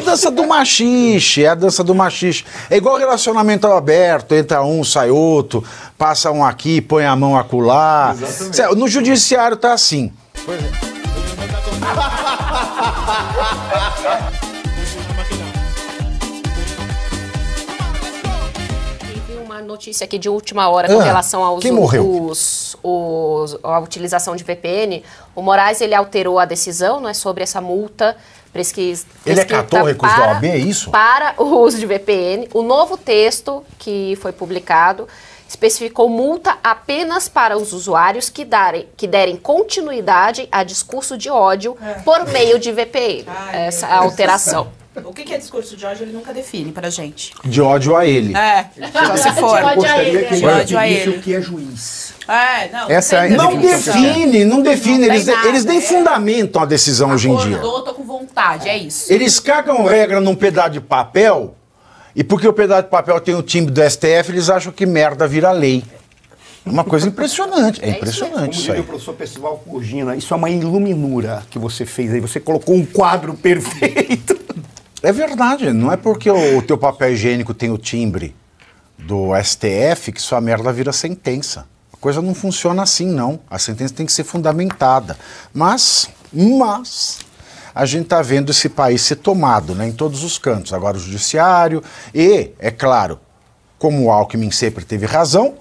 a dança do machixe, é a dança do machixe. É igual relacionamento aberto, entra um, sai outro, passa um aqui, põe a mão acolá. Exatamente. No judiciário tá assim. Pois é. notícia aqui de última hora ah, com relação aos quem morreu? Os, os, a utilização de VPN. O Moraes ele alterou a decisão, não é sobre essa multa Pesquisa, Ele é acatou o recurso para, da OAB, é isso? Para o uso de VPN. O novo texto que foi publicado especificou multa apenas para os usuários que, darem, que derem continuidade a discurso de ódio é. por meio de VPN. Essa é alteração. O que, que é discurso de ódio, ele nunca define pra gente. De ódio a ele. É, só se for. De ódio a ele. De ódio a ele. o que é juiz. É, não. Essa é não define, não define. Não eles, nada, eles nem é. fundamentam a decisão Acordou, hoje em dia. Eu Tô com vontade, é isso. Eles cagam regra num pedaço de papel e porque o pedaço de papel tem o timbre do STF, eles acham que merda vira lei. É uma coisa impressionante, é, é impressionante isso, isso aí. o professor Percival Curgina, isso é uma iluminura que você fez aí, você colocou um quadro perfeito. É verdade, não é porque o teu papel higiênico tem o timbre do STF que sua merda vira sentença. A coisa não funciona assim, não. A sentença tem que ser fundamentada. Mas, mas, a gente está vendo esse país ser tomado né, em todos os cantos. Agora o judiciário e, é claro, como o Alckmin sempre teve razão,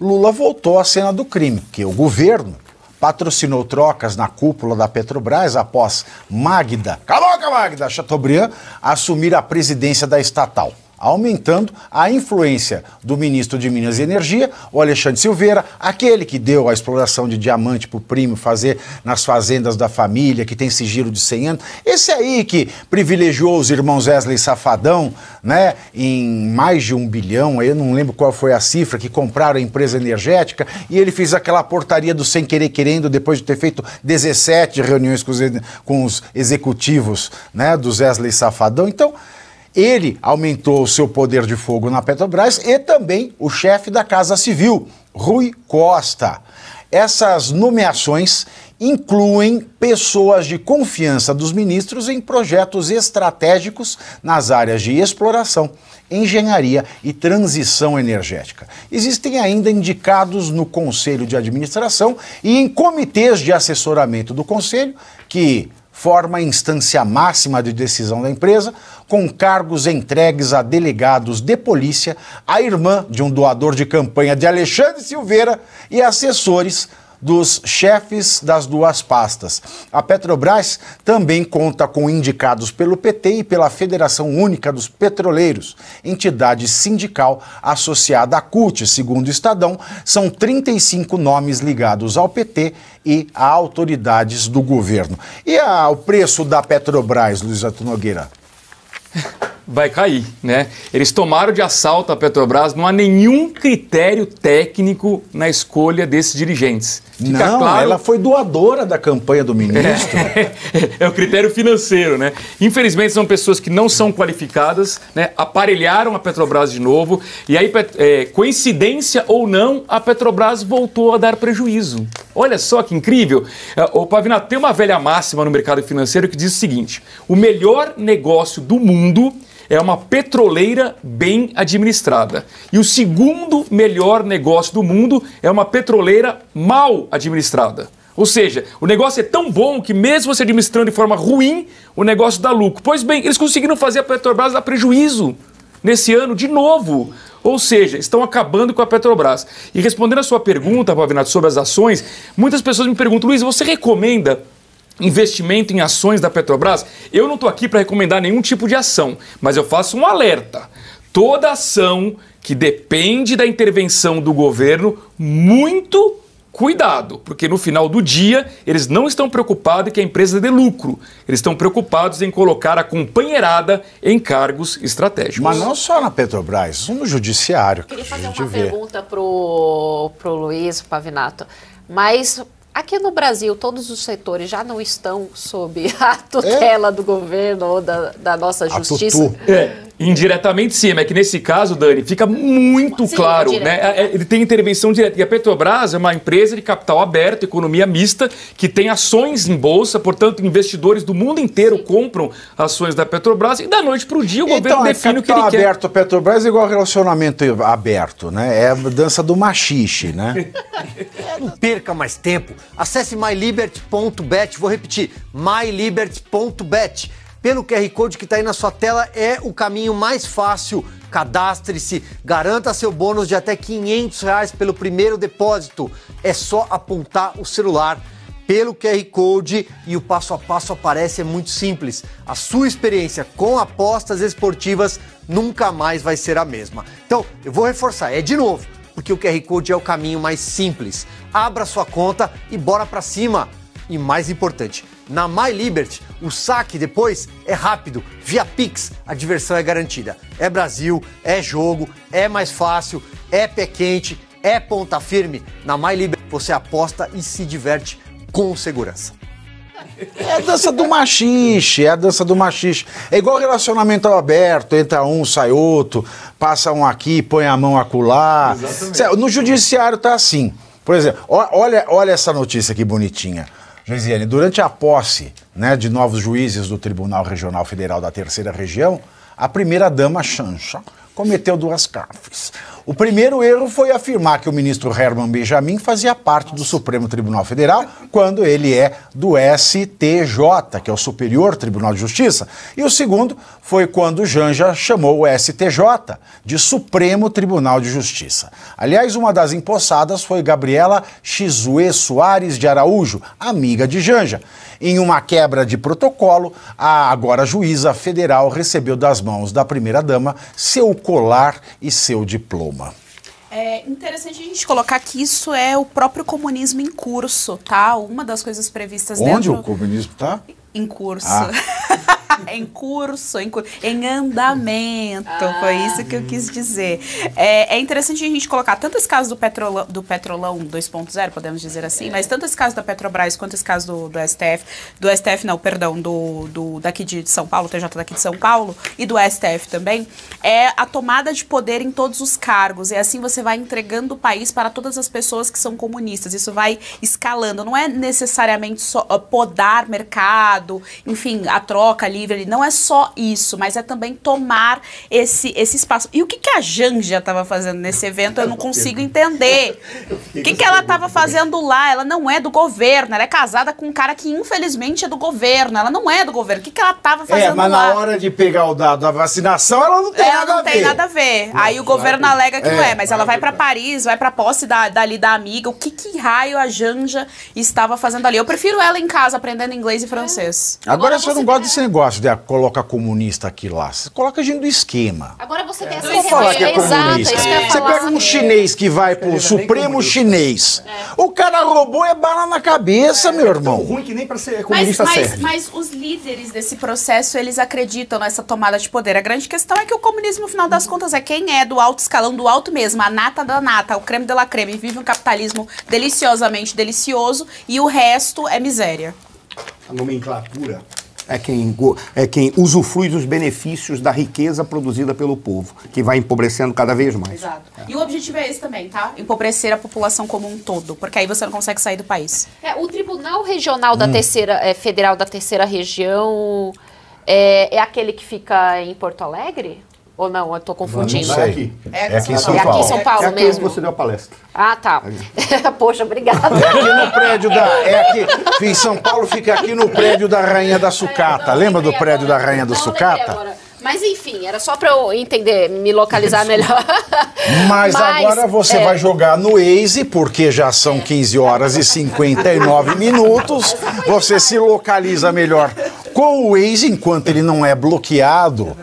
Lula voltou à cena do crime, que o governo patrocinou trocas na cúpula da Petrobras após Magda, caloca Magda Chateaubriand, assumir a presidência da estatal aumentando a influência do ministro de Minas e Energia, o Alexandre Silveira, aquele que deu a exploração de diamante para o primo fazer nas fazendas da família, que tem sigilo de 100 anos. Esse aí que privilegiou os irmãos Wesley Safadão, né, em mais de um bilhão, eu não lembro qual foi a cifra, que compraram a empresa energética, e ele fez aquela portaria do sem querer querendo, depois de ter feito 17 reuniões com os, com os executivos, né, dos Wesley Safadão. Então, ele aumentou o seu poder de fogo na Petrobras e também o chefe da Casa Civil, Rui Costa. Essas nomeações incluem pessoas de confiança dos ministros em projetos estratégicos nas áreas de exploração, engenharia e transição energética. Existem ainda indicados no conselho de administração e em comitês de assessoramento do conselho que forma a instância máxima de decisão da empresa, com cargos entregues a delegados de polícia, a irmã de um doador de campanha de Alexandre Silveira e assessores dos chefes das duas pastas. A Petrobras também conta com indicados pelo PT e pela Federação Única dos Petroleiros, entidade sindical associada à CUT. Segundo o Estadão, são 35 nomes ligados ao PT e a autoridades do governo. E a, o preço da Petrobras, Luiz Ato Nogueira? vai cair, né? Eles tomaram de assalto a Petrobras, não há nenhum critério técnico na escolha desses dirigentes. Fica não, claro... ela foi doadora da campanha do ministro. É, é o critério financeiro, né? Infelizmente são pessoas que não são qualificadas, né? Aparelharam a Petrobras de novo e aí, é, coincidência ou não, a Petrobras voltou a dar prejuízo. Olha só que incrível. O é, Pavinato tem uma velha máxima no mercado financeiro que diz o seguinte: o melhor negócio do mundo é uma petroleira bem administrada. E o segundo melhor negócio do mundo é uma petroleira mal administrada. Ou seja, o negócio é tão bom que, mesmo você administrando de forma ruim, o negócio dá lucro. Pois bem, eles conseguiram fazer a Petrobras dar prejuízo nesse ano de novo. Ou seja, estão acabando com a Petrobras. E respondendo a sua pergunta, Pavinato, sobre as ações, muitas pessoas me perguntam, Luiz, você recomenda investimento em ações da Petrobras, eu não estou aqui para recomendar nenhum tipo de ação, mas eu faço um alerta. Toda ação que depende da intervenção do governo, muito cuidado, porque no final do dia eles não estão preocupados em que a empresa dê lucro, eles estão preocupados em colocar a companheirada em cargos estratégicos. Mas não só na Petrobras, no judiciário. Eu queria fazer uma vê. pergunta para o Luiz Pavinato, mas Aqui no Brasil, todos os setores já não estão sob a tutela é. do governo ou da, da nossa justiça. A tutu. É. Indiretamente sim, mas é que nesse caso, Dani, fica muito sim, claro, né? É, é, ele tem intervenção direta. E a Petrobras é uma empresa de capital aberto, economia mista, que tem ações em bolsa, portanto, investidores do mundo inteiro sim. compram ações da Petrobras e da noite para o dia o então, governo define o que ele aberto, Capital aberto, Petrobras é igual relacionamento aberto, né? É a dança do machixe, né? Não perca mais tempo. Acesse myliberty.bet, vou repetir, myliberty.bet pelo QR Code que está aí na sua tela é o caminho mais fácil. Cadastre-se, garanta seu bônus de até 500 reais pelo primeiro depósito. É só apontar o celular pelo QR Code e o passo a passo aparece, é muito simples. A sua experiência com apostas esportivas nunca mais vai ser a mesma. Então, eu vou reforçar, é de novo, porque o QR Code é o caminho mais simples. Abra sua conta e bora para cima. E mais importante, na My Liberty. O saque depois é rápido, via Pix, a diversão é garantida. É Brasil, é jogo, é mais fácil, é pé quente, é ponta firme. Na My Liberty você aposta e se diverte com segurança. É a dança do machixe, é a dança do machixe. É igual relacionamento aberto, entra um, sai outro, passa um aqui, põe a mão acolá. No judiciário tá assim. Por exemplo, olha, olha essa notícia que bonitinha. Geisiane, durante a posse né, de novos juízes do Tribunal Regional Federal da Terceira Região, a primeira-dama Chancha cometeu duas cafes. O primeiro erro foi afirmar que o ministro Herman Benjamin fazia parte do Supremo Tribunal Federal quando ele é do STJ, que é o Superior Tribunal de Justiça. E o segundo foi quando Janja chamou o STJ de Supremo Tribunal de Justiça. Aliás, uma das empossadas foi Gabriela Xizue Soares de Araújo, amiga de Janja. Em uma quebra de protocolo, a agora juíza federal recebeu das mãos da primeira-dama seu colar e seu diploma. É interessante a gente colocar que isso é o próprio comunismo em curso, tá? Uma das coisas previstas Onde dentro... Onde o comunismo está? Em curso. Ah. em curso, em, em andamento. Ah. Foi isso que eu quis dizer. É, é, interessante a gente colocar tanto esse do, petrolo, do Petrolão 2.0, podemos dizer assim, é. mas tanto casos da Petrobras quanto os casos do, do STF. Do STF, não, perdão, do, do daqui de São Paulo, TJ daqui de São Paulo, e do STF também, é a tomada de poder em todos os cargos. E assim você vai entregando o país para todas as pessoas que são comunistas. Isso vai escalando. Não é necessariamente só ah, podar mercado, enfim, a troca ali livre, não é só isso, mas é também tomar esse, esse espaço. E o que, que a Janja estava fazendo nesse evento, eu não consigo entender. O que, que ela estava fazendo lá? Ela não é do governo, ela é casada com um cara que infelizmente é do governo, ela não é do governo. O que, que ela estava é, fazendo lá? É, mas na lá? hora de pegar o dado da vacinação, ela não tem ela nada não a ver. tem nada a ver. Não, Aí o governo alega que é, não é, mas ela vai para Paris, vai para posse da, dali da amiga. O que, que raio a Janja estava fazendo ali? Eu prefiro ela em casa aprendendo inglês e francês. Agora, Agora eu só não gosto desse tá- negócio fácil de coloca comunista aqui lá. Você coloca gente do esquema. Agora você tem é. essa fala que é comunista. é. Você pega é um chinês que vai pro Supremo Chinês. É. O cara roubou é bala na cabeça, é. meu irmão. É ruim que nem para ser comunista mas, mas, serve. Mas os líderes desse processo, eles acreditam nessa tomada de poder. A grande questão é que o comunismo, no final das contas, é quem é do alto escalão, do alto mesmo, a nata da nata, o creme de la creme. Vive um capitalismo deliciosamente delicioso e o resto é miséria. A nomenclatura é quem, é quem usufrui dos benefícios da riqueza produzida pelo povo, que vai empobrecendo cada vez mais. Exato. É. E o objetivo é esse também, tá? Empobrecer a população como um todo, porque aí você não consegue sair do país. É, o Tribunal Regional da hum. Terceira, é, Federal da Terceira Região é, é aquele que fica em Porto Alegre? Ou não, eu estou confundindo. Não, não é, é aqui. É aqui em São Paulo. É aqui em São Paulo, é, é mesmo. Você deu a palestra. Ah, tá. Poxa, obrigada. É aqui no prédio da. É aqui. Em São Paulo fica aqui no prédio da Rainha da Sucata. É, Lembra do prédio da Rainha da Sucata? Mas enfim, era só para eu entender, me localizar melhor. Mas, Mas agora você é... vai jogar no Waze, porque já são 15 horas e 59 minutos. Você se localiza melhor com o Waze enquanto ele não é bloqueado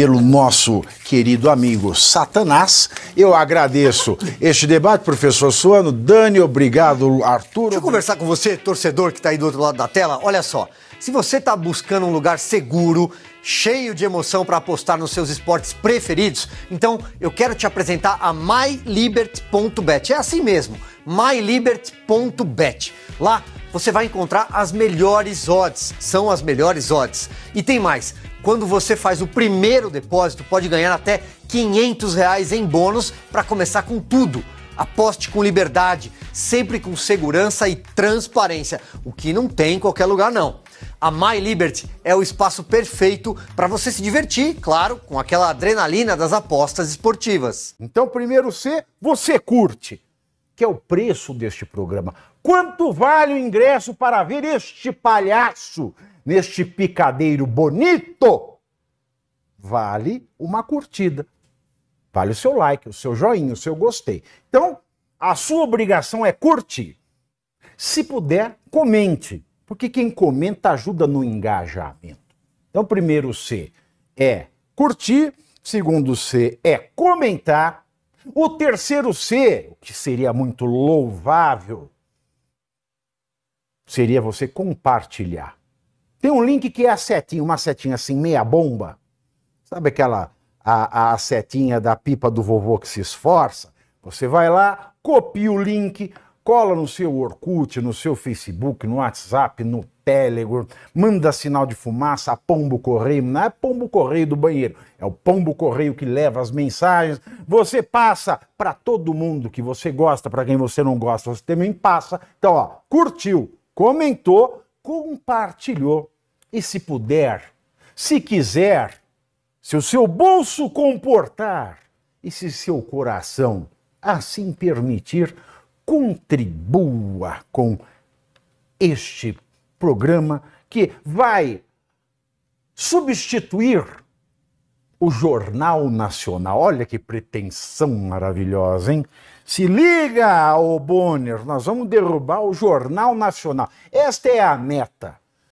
pelo nosso querido amigo Satanás. Eu agradeço este debate, professor Suano. Dani, obrigado, Arthur. Deixa eu conversar com você, torcedor que está aí do outro lado da tela. Olha só, se você está buscando um lugar seguro, cheio de emoção para apostar nos seus esportes preferidos, então eu quero te apresentar a mylibert.bet. É assim mesmo, mylibert.bet. Lá você vai encontrar as melhores odds, são as melhores odds. E tem mais, quando você faz o primeiro depósito, pode ganhar até 500 reais em bônus para começar com tudo. Aposte com liberdade, sempre com segurança e transparência, o que não tem em qualquer lugar não. A My Liberty é o espaço perfeito para você se divertir, claro, com aquela adrenalina das apostas esportivas. Então, primeiro C, você curte, que é o preço deste programa. Quanto vale o ingresso para ver este palhaço neste picadeiro bonito, vale uma curtida. Vale o seu like, o seu joinha, o seu gostei. Então, a sua obrigação é curtir. Se puder, comente, porque quem comenta ajuda no engajamento. Então, primeiro C é curtir, segundo C é comentar, o terceiro C, o que seria muito louvável, seria você compartilhar. Tem um link que é a setinha, uma setinha assim, meia bomba. Sabe aquela a, a setinha da pipa do vovô que se esforça? Você vai lá, copia o link, cola no seu Orkut, no seu Facebook, no WhatsApp, no Telegram, manda sinal de fumaça, pombo correio, não é pombo correio do banheiro, é o pombo correio que leva as mensagens. Você passa para todo mundo que você gosta, para quem você não gosta, você também passa. Então, ó, curtiu, comentou, compartilhou. E se puder, se quiser, se o seu bolso comportar e se seu coração assim permitir, contribua com este programa que vai substituir o Jornal Nacional. Olha que pretensão maravilhosa, hein? Se liga, ô Bonner, nós vamos derrubar o Jornal Nacional. Esta é a meta.